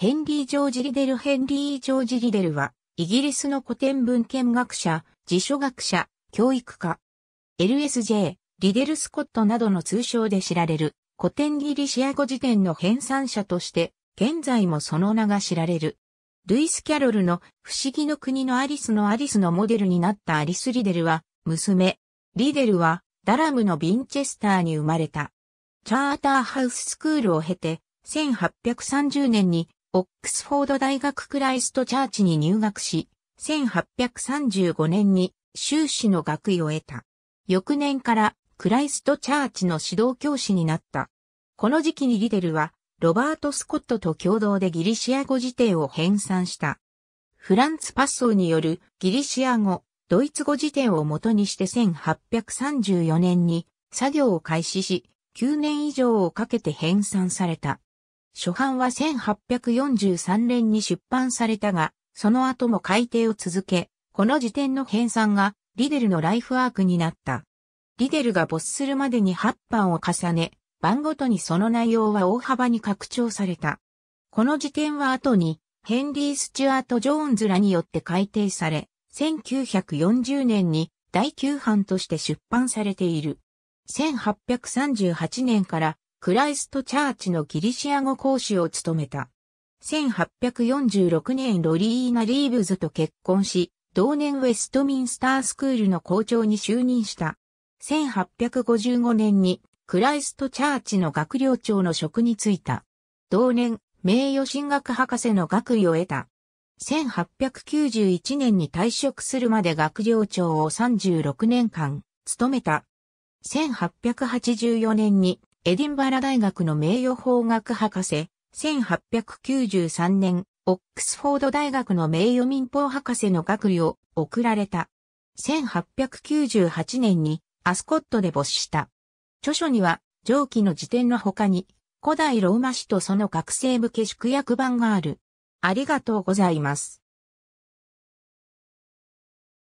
ヘンリー・ジョージ・リデルヘンリー・ジョージ・リデルは、イギリスの古典文献学者、辞書学者、教育家。LSJ、リデル・スコットなどの通称で知られる、古典ギリシア語辞典の編纂者として、現在もその名が知られる。ルイス・キャロルの不思議の国のアリスのアリスのモデルになったアリス・リデルは、娘。リデルは、ダラムのビンチェスターに生まれた。チャーターハウススクールを経て、1830年にオックスフォード大学クライストチャーチに入学し、1835年に修士の学位を得た。翌年からクライストチャーチの指導教師になった。この時期にリデルは、ロバート・スコットと共同でギリシア語辞典を編纂した。フランツ・パッソーによるギリシア語、ドイツ語辞典を元にして1834年に作業を開始し、9年以上をかけて編纂された。初版は1843年に出版されたが、その後も改訂を続け、この時点の編纂がリデルのライフワークになった。リデルが没するまでに8版を重ね、版ごとにその内容は大幅に拡張された。この時点は後に、ヘンリー・スチュアート・ジョーンズらによって改訂され、1940年に第9版として出版されている。1838年からクライストチャーチのギリシア語講師を務めた。1846年ロリーナ・リーブズと結婚し、同年ウェストミンスタースクールの校長に就任した。1855年にクライストチャーチの学寮長の職に就いた。同年、名誉進学博士の学位を得た。1891年に退職するまで学寮長を36年間務めた。1884年にエディンバラ大学の名誉法学博士、1893年、オックスフォード大学の名誉民法博士の学位を贈られた。1898年にアスコットで没した。著書には、上記の辞典の他に、古代ローマ史とその学生向け宿役版がある。ありがとうございます。